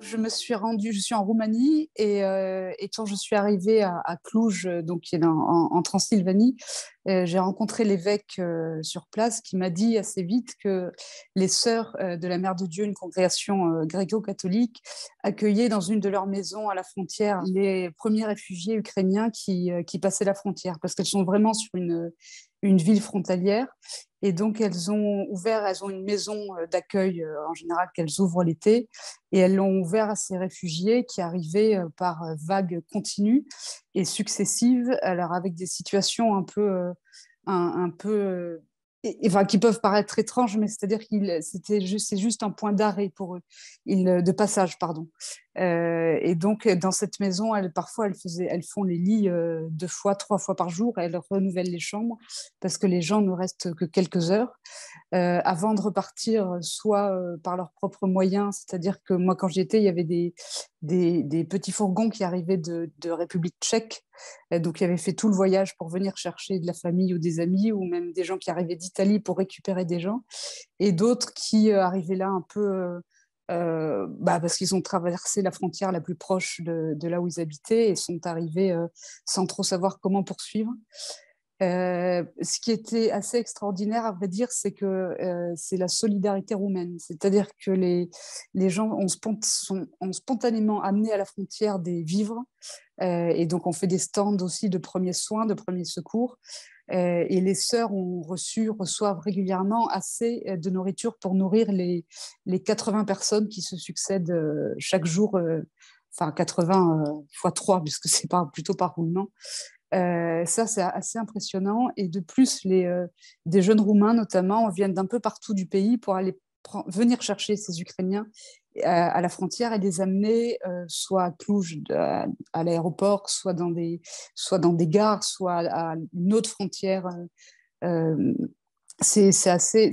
je me suis rendue, je suis en Roumanie et, euh, quand je suis arrivée à, à Cluj, euh, donc qui est en Transylvanie, euh, j'ai rencontré l'évêque euh, sur place qui m'a dit assez vite que les sœurs euh, de la Mère de Dieu, une congrégation gréco-catholique, accueillaient dans une de leurs maisons à la frontière les premiers réfugiés ukrainiens qui, passaient la frontière, parce qu'elles sont vraiment sur une, une ville frontalière. Et donc, elles ont ouvert, elles ont une maison d'accueil en général qu'elles ouvrent l'été, et elles l'ont ouvert à ces réfugiés qui arrivaient par vagues continues et successives, alors avec des situations un peu un, peu. Euh, enfin, qui peuvent paraître étranges, mais c'est-à-dire que c'est juste un point d'arrêt pour eux, ils, euh, de passage, pardon. Euh, et donc, euh, dans cette maison, parfois, elles, elles font les lits euh, deux fois, trois fois par jour. Elles renouvellent les chambres parce que les gens ne restent que quelques heures avant de repartir, soit par leurs propres moyens. C'est-à-dire que moi, quand j'y étais, il y avait des, des, petits fourgons qui arrivaient de, République tchèque. donc, ils avaient fait tout le voyage pour venir chercher de la famille ou des amis ou même des gens qui arrivaient d'Italie pour récupérer des gens. Et d'autres qui arrivaient là un peu euh, bah parce qu'ils ont traversé la frontière la plus proche de, là où ils habitaient et sont arrivés euh, sans trop savoir comment poursuivre. Euh, ce qui était assez extraordinaire, à vrai dire, c'est que c'est la solidarité roumaine. C'est-à-dire que les, gens ont, spontanément amené à la frontière des vivres. et donc, on fait des stands aussi de premiers soins, de premiers secours. Euh, et les sœurs ont reçu, reçoivent régulièrement assez euh, de nourriture pour nourrir les, 80 personnes qui se succèdent euh, chaque jour, enfin 80 fois 3, puisque c'est plutôt par roulement. ça, c'est assez impressionnant. Et de plus, les, des jeunes Roumains, notamment, viennent d'un peu partout du pays pour aller venir chercher ces Ukrainiens euh, à, la frontière et les amener euh, soit à Cluj, à, l'aéroport, soit, dans des, soit dans des gares, soit à, une autre frontière. Euh, euh c'est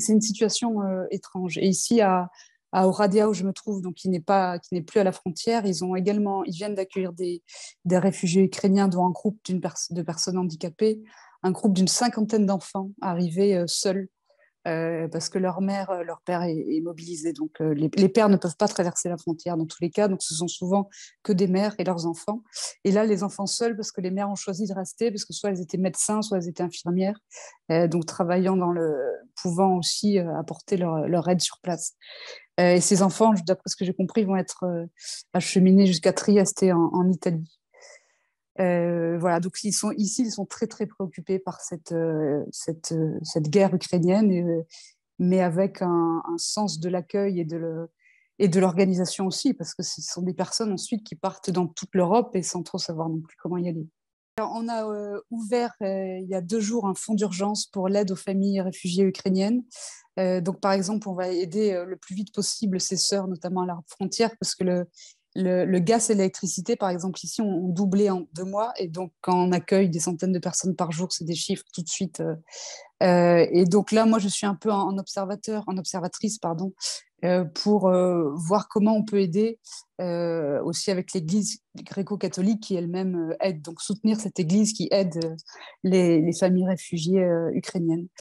une situation étrange. Et ici, à, à Oradia, où je me trouve, donc qui n'est plus à la frontière, ils, ont également, ils viennent d'accueillir des, des, réfugiés ukrainiens, dont un groupe de personnes handicapées, un groupe d'une cinquantaine d'enfants arrivés seuls euh, parce que leur mère, euh, leur père est, est mobilisé. Donc euh, les, pères ne peuvent pas traverser la frontière dans tous les cas. Donc ce sont souvent que des mères et leurs enfants. Et là, les enfants seuls, parce que les mères ont choisi de rester, parce que soit elles étaient médecins, soit elles étaient infirmières, donc travaillant dans le, pouvant aussi apporter leur, aide sur place. et ces enfants, d'après ce que j'ai compris, vont être acheminés jusqu'à Trieste en, en Italie donc sont ici, ils sont très très préoccupés par cette, euh, euh, cette, guerre ukrainienne, euh, mais avec un, sens de l'accueil et de et de l'organisation aussi, parce que ce sont des personnes ensuite qui partent dans toute l'Europe et sans trop savoir non plus comment y aller. Alors, on a ouvert il y a deux jours un fonds d'urgence pour l'aide aux familles réfugiées ukrainiennes. donc, par exemple, on va aider le plus vite possible ces sœurs, notamment à la frontière, parce que le, le, gaz et l'électricité, par exemple, ici, ont, doublé en deux mois. Et donc, quand on accueille des centaines de personnes par jour, c'est des chiffres tout de suite. Euh, euh, et donc là, moi, je suis un peu en, observateur, en observatrice, pardon, euh, pour voir comment on peut aider aussi avec l'Église gréco-catholique qui elle-même aide, donc soutenir cette Église qui aide les familles réfugiées ukrainiennes.